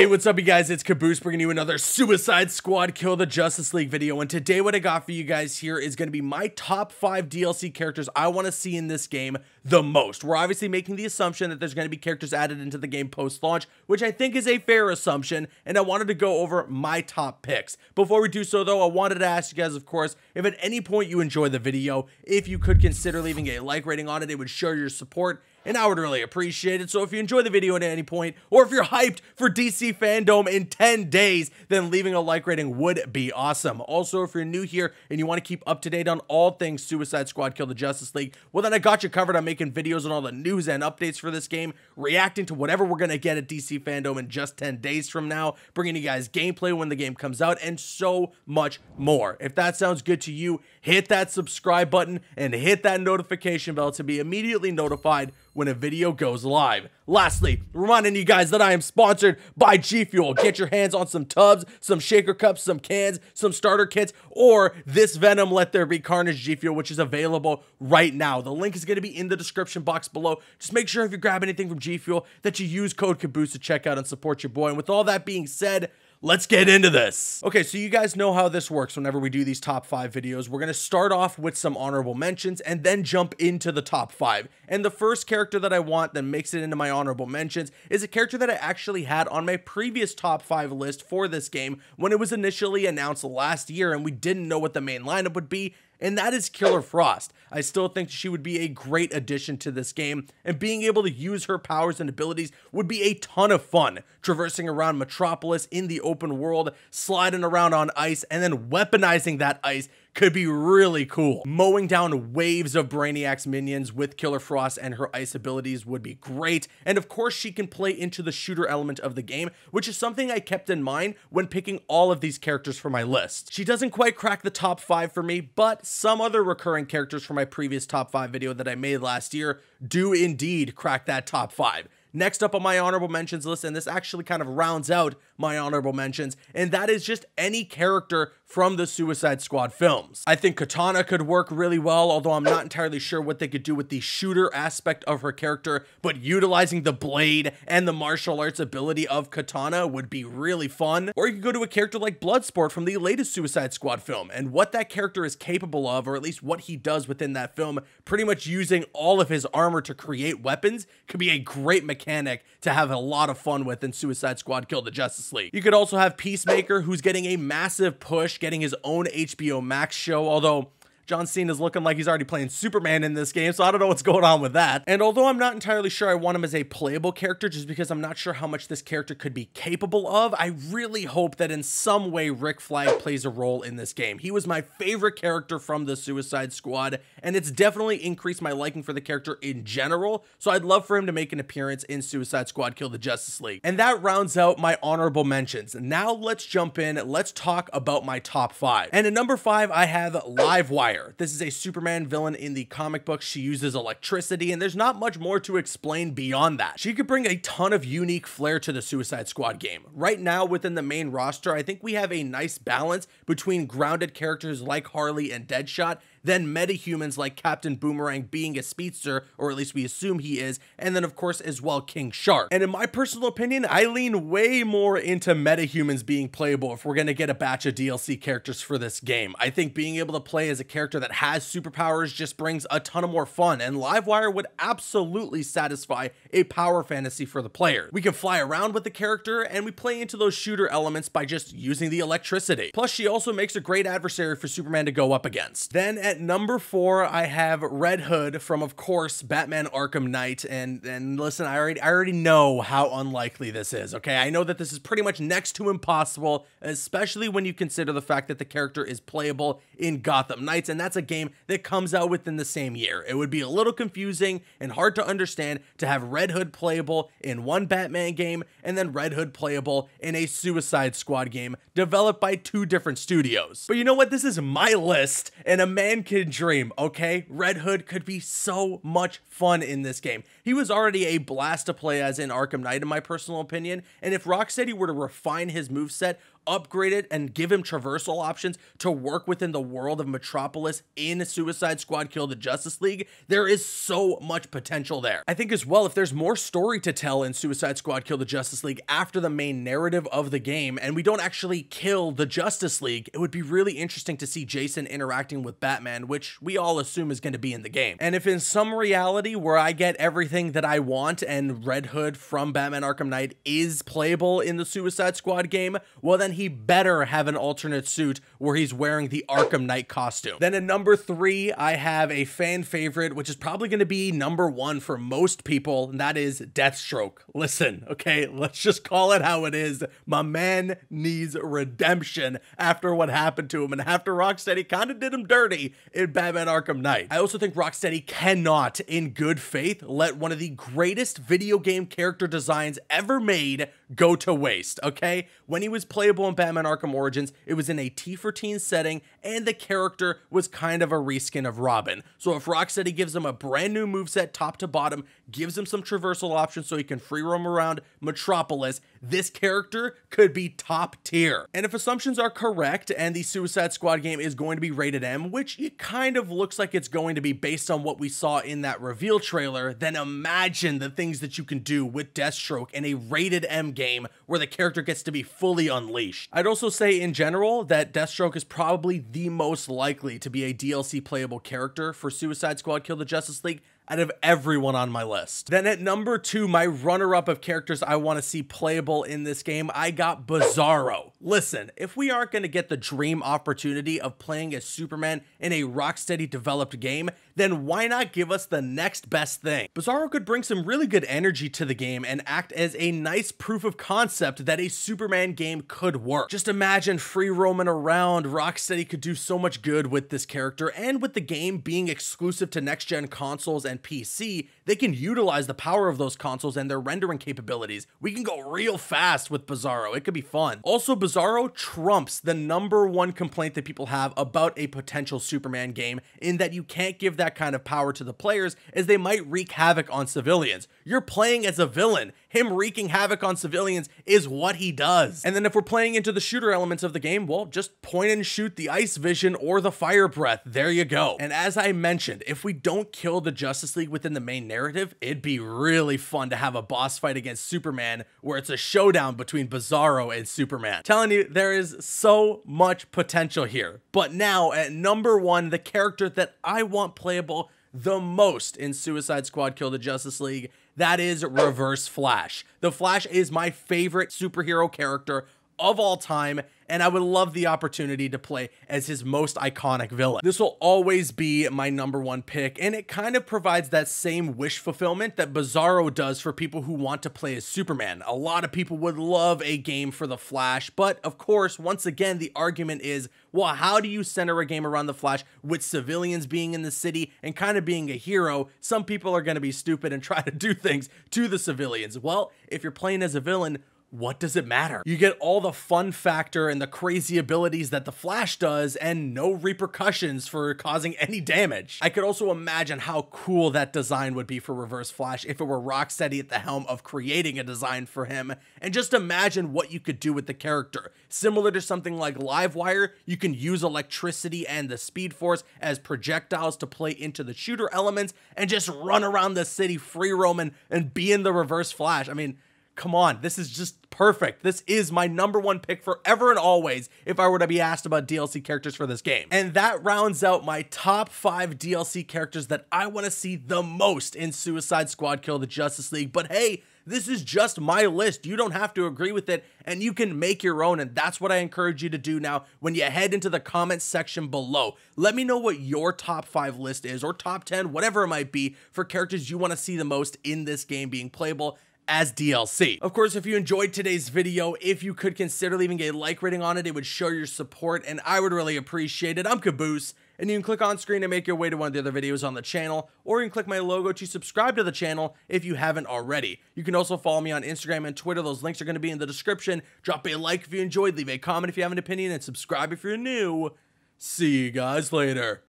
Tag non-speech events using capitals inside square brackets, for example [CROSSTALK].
Hey, what's up, you guys? It's Caboose bringing you another Suicide Squad Kill the Justice League video. And today, what I got for you guys here is going to be my top five DLC characters I want to see in this game the most. We're obviously making the assumption that there's going to be characters added into the game post launch, which I think is a fair assumption. And I wanted to go over my top picks. Before we do so, though, I wanted to ask you guys, of course, if at any point you enjoy the video, if you could consider leaving a like rating on it, it would show your support and I would really appreciate it. So if you enjoy the video at any point, or if you're hyped for DC fandom in 10 days, then leaving a like rating would be awesome. Also, if you're new here and you want to keep up to date on all things Suicide Squad Kill the Justice League, well then I got you covered. I'm making videos on all the news and updates for this game, reacting to whatever we're going to get at DC fandom in just 10 days from now, bringing you guys gameplay when the game comes out, and so much more. If that sounds good to you, hit that subscribe button and hit that notification bell to be immediately notified when a video goes live. Lastly, reminding you guys that I am sponsored by G Fuel. Get your hands on some tubs, some shaker cups, some cans, some starter kits, or this Venom Let There Be Carnage G Fuel, which is available right now. The link is going to be in the description box below. Just make sure if you grab anything from G Fuel that you use code Caboose to check out and support your boy. And with all that being said, let's get into this. Okay, so you guys know how this works whenever we do these top five videos. We're gonna start off with some honorable mentions and then jump into the top five. And the first character that I want that makes it into my honorable mentions is a character that I actually had on my previous top five list for this game when it was initially announced last year and we didn't know what the main lineup would be and that is Killer Frost. I still think she would be a great addition to this game, and being able to use her powers and abilities would be a ton of fun. Traversing around Metropolis in the open world, sliding around on ice, and then weaponizing that ice could be really cool. Mowing down waves of Brainiac's minions with Killer Frost and her ice abilities would be great. And of course, she can play into the shooter element of the game, which is something I kept in mind when picking all of these characters for my list. She doesn't quite crack the top five for me, but some other recurring characters from my previous top five video that I made last year do indeed crack that top five. Next up on my honorable mentions list, and this actually kind of rounds out my honorable mentions, and that is just any character from the Suicide Squad films. I think Katana could work really well, although I'm not entirely sure what they could do with the shooter aspect of her character, but utilizing the blade and the martial arts ability of Katana would be really fun. Or you could go to a character like Bloodsport from the latest Suicide Squad film and what that character is capable of, or at least what he does within that film, pretty much using all of his armor to create weapons could be a great mechanic to have a lot of fun with in Suicide Squad Kill the Justice League. You could also have Peacemaker, who's getting a massive push getting his own HBO Max show, although John Cena's looking like he's already playing Superman in this game, so I don't know what's going on with that. And although I'm not entirely sure I want him as a playable character just because I'm not sure how much this character could be capable of, I really hope that in some way Rick Flag plays a role in this game. He was my favorite character from the Suicide Squad, and it's definitely increased my liking for the character in general, so I'd love for him to make an appearance in Suicide Squad Kill the Justice League. And that rounds out my honorable mentions. Now let's jump in, let's talk about my top five. And at number five, I have Livewire. This is a Superman villain in the comic book. She uses electricity, and there's not much more to explain beyond that. She could bring a ton of unique flair to the Suicide Squad game. Right now, within the main roster, I think we have a nice balance between grounded characters like Harley and Deadshot then metahumans like Captain Boomerang being a speedster, or at least we assume he is, and then of course as well King Shark. And in my personal opinion, I lean way more into metahumans being playable if we're gonna get a batch of DLC characters for this game. I think being able to play as a character that has superpowers just brings a ton of more fun, and Livewire would absolutely satisfy a power fantasy for the player. We can fly around with the character, and we play into those shooter elements by just using the electricity. Plus, she also makes a great adversary for Superman to go up against. Then at number four, I have Red Hood from, of course, Batman Arkham Knight. And and listen, I already I already know how unlikely this is. Okay, I know that this is pretty much next to impossible, especially when you consider the fact that the character is playable in Gotham Knights, and that's a game that comes out within the same year. It would be a little confusing and hard to understand to have Red Hood playable in one Batman game and then Red Hood playable in a Suicide Squad game developed by two different studios. But you know what? This is my list, and a man could can dream, okay? Red Hood could be so much fun in this game. He was already a blast to play as in Arkham Knight, in my personal opinion, and if Rocksteady were to refine his move set upgrade it and give him traversal options to work within the world of Metropolis in Suicide Squad Kill the Justice League, there is so much potential there. I think as well, if there's more story to tell in Suicide Squad Kill the Justice League after the main narrative of the game, and we don't actually kill the Justice League, it would be really interesting to see Jason interacting with Batman, which we all assume is going to be in the game. And if in some reality where I get everything that I want and Red Hood from Batman Arkham Knight is playable in the Suicide Squad game, well then then he better have an alternate suit where he's wearing the Arkham Knight costume. Then at number three, I have a fan favorite, which is probably going to be number one for most people, and that is Deathstroke. Listen, okay, let's just call it how it is. My man needs redemption after what happened to him and after Rocksteady kind of did him dirty in Batman Arkham Knight. I also think Rocksteady cannot, in good faith, let one of the greatest video game character designs ever made go to waste, okay? When he was playable available in Batman Arkham Origins, it was in a T for Teen setting, and the character was kind of a reskin of Robin. So if Rocksteady gives him a brand new moveset top to bottom, gives him some traversal options so he can free roam around Metropolis, this character could be top tier. And if assumptions are correct and the Suicide Squad game is going to be rated M, which it kind of looks like it's going to be based on what we saw in that reveal trailer, then imagine the things that you can do with Deathstroke in a rated M game where the character gets to be fully unleashed unleashed. I'd also say in general that Deathstroke is probably the most likely to be a DLC playable character for Suicide Squad Kill the Justice League out of everyone on my list. Then at number two, my runner up of characters I want to see playable in this game, I got Bizarro. Listen, if we aren't going to get the dream opportunity of playing as Superman in a Rocksteady developed game, then why not give us the next best thing? Bizarro could bring some really good energy to the game and act as a nice proof of concept that a Superman game could work. Just imagine free roaming around, Rocksteady could do so much good with this character and with the game being exclusive to next gen consoles and PC, they can utilize the power of those consoles and their rendering capabilities. We can go real fast with Bizarro. It could be fun. Also, Bizarro trumps the number one complaint that people have about a potential Superman game in that you can't give that kind of power to the players as they might wreak havoc on civilians. You're playing as a villain him wreaking havoc on civilians is what he does. And then if we're playing into the shooter elements of the game, well, just point and shoot the ice vision or the fire breath. There you go. And as I mentioned, if we don't kill the Justice League within the main narrative, it'd be really fun to have a boss fight against Superman where it's a showdown between Bizarro and Superman. Telling you, there is so much potential here. But now at number one, the character that I want playable the most in Suicide Squad Kill the Justice League that is Reverse Flash. The Flash is my favorite superhero character of all time, and I would love the opportunity to play as his most iconic villain. This will always be my number one pick, and it kind of provides that same wish fulfillment that Bizarro does for people who want to play as Superman. A lot of people would love a game for The Flash, but of course, once again, the argument is well, how do you center a game around The Flash with civilians being in the city and kind of being a hero? Some people are going to be stupid and [LAUGHS] try to do things to the civilians. Well, if you're playing as a villain, what does it matter? You get all the fun factor and the crazy abilities that the Flash does and no repercussions for causing any damage. I could also imagine how cool that design would be for Reverse Flash if it were Rocksteady at the helm of creating a design for him. And just imagine what you could do with the character. Similar to something like Livewire, you can use electricity and the Speed Force as projectiles to play into the shooter elements and just run around the city free roaming and be in the Reverse Flash. I mean, come on, this is just perfect. This is my number one pick forever and always if I were to be asked about DLC characters for this game. And that rounds out my top five DLC characters that I want to see the most in Suicide Squad Kill the Justice League. But hey, this is just my list. You don't have to agree with it, and you can make your own. And that's what I encourage you to do now when you head into the comments section below. Let me know what your top five list is, or top 10, whatever it might be, for characters you want to see the most in this game being playable as DLC. Of course, if you enjoyed today's video, if you could consider leaving a like rating on it, it would show your support and I would really appreciate it. I'm Caboose and you can click on screen to make your way to one of the other videos on the channel, or you can click my logo to subscribe to the channel if you haven't already. You can also follow me on Instagram and Twitter. Those links are going to be in the description. Drop a like if you enjoyed, leave a comment if you have an opinion, and subscribe if you're new. See you guys later.